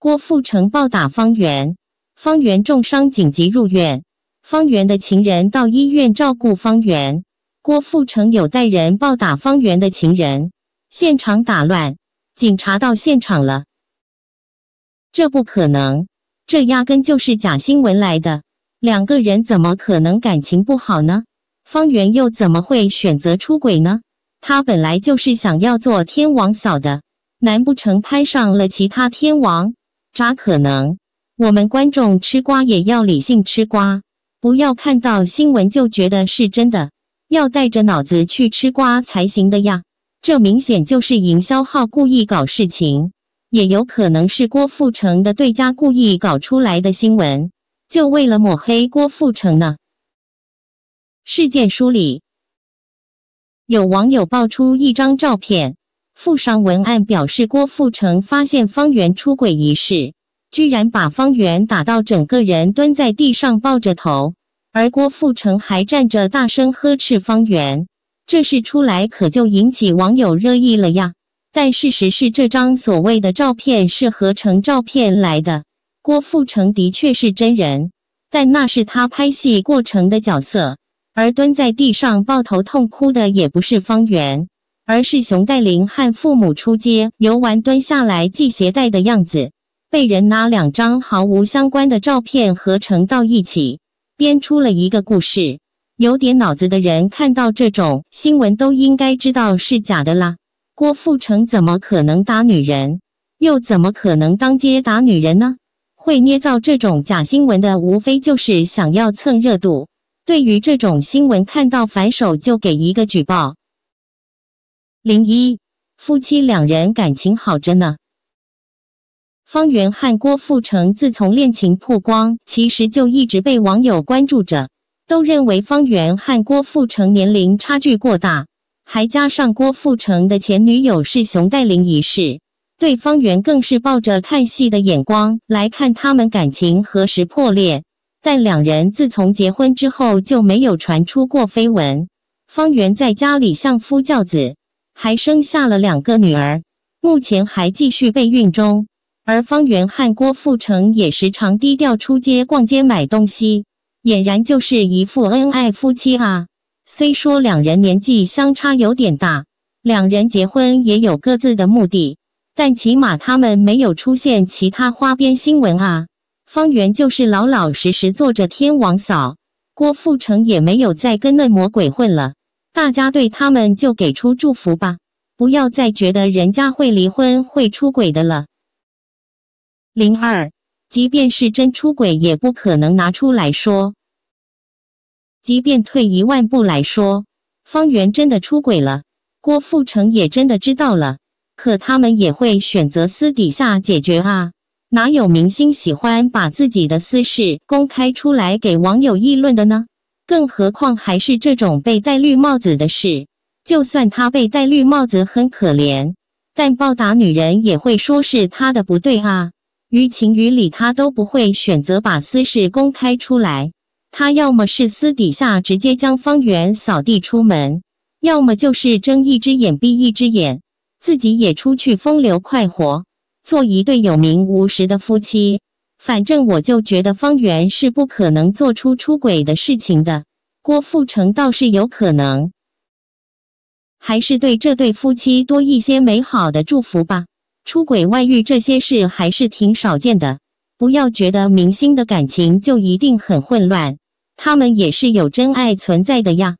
郭富城暴打方圆，方圆重伤紧急入院。方圆的情人到医院照顾方圆。郭富城有带人暴打方圆的情人，现场打乱，警察到现场了。这不可能，这压根就是假新闻来的。两个人怎么可能感情不好呢？方圆又怎么会选择出轨呢？他本来就是想要做天王嫂的，难不成攀上了其他天王？咋可能？我们观众吃瓜也要理性吃瓜，不要看到新闻就觉得是真的，要带着脑子去吃瓜才行的呀！这明显就是营销号故意搞事情，也有可能是郭富城的对家故意搞出来的新闻，就为了抹黑郭富城呢。事件梳理：有网友爆出一张照片。附上文案表示，郭富城发现方圆出轨一事，居然把方圆打到整个人蹲在地上抱着头，而郭富城还站着大声呵斥方圆。这事出来可就引起网友热议了呀！但事实是，这张所谓的照片是合成照片来的。郭富城的确是真人，但那是他拍戏过程的角色，而蹲在地上抱头痛哭的也不是方圆。而是熊黛林和父母出街游玩、蹲下来系鞋带的样子，被人拿两张毫无相关的照片合成到一起，编出了一个故事。有点脑子的人看到这种新闻都应该知道是假的啦。郭富城怎么可能打女人，又怎么可能当街打女人呢？会捏造这种假新闻的，无非就是想要蹭热度。对于这种新闻，看到反手就给一个举报。零一夫妻两人感情好着呢。方圆和郭富城自从恋情曝光，其实就一直被网友关注着，都认为方圆和郭富城年龄差距过大，还加上郭富城的前女友是熊黛林一事，对方圆更是抱着看戏的眼光来看他们感情何时破裂。但两人自从结婚之后就没有传出过绯闻。方圆在家里相夫教子。还生下了两个女儿，目前还继续备孕中。而方圆和郭富城也时常低调出街逛街买东西，俨然就是一副恩爱夫妻啊。虽说两人年纪相差有点大，两人结婚也有各自的目的，但起码他们没有出现其他花边新闻啊。方圆就是老老实实做着天王嫂，郭富城也没有再跟那魔鬼混了。大家对他们就给出祝福吧，不要再觉得人家会离婚、会出轨的了。零二，即便是真出轨，也不可能拿出来说。即便退一万步来说，方圆真的出轨了，郭富城也真的知道了，可他们也会选择私底下解决啊，哪有明星喜欢把自己的私事公开出来给网友议论的呢？更何况还是这种被戴绿帽子的事，就算他被戴绿帽子很可怜，但暴打女人也会说是他的不对啊。于情于理，他都不会选择把私事公开出来。他要么是私底下直接将方圆扫地出门，要么就是睁一只眼闭一只眼，自己也出去风流快活，做一对有名无实的夫妻。反正我就觉得方圆是不可能做出出轨的事情的，郭富城倒是有可能。还是对这对夫妻多一些美好的祝福吧。出轨、外遇这些事还是挺少见的，不要觉得明星的感情就一定很混乱，他们也是有真爱存在的呀。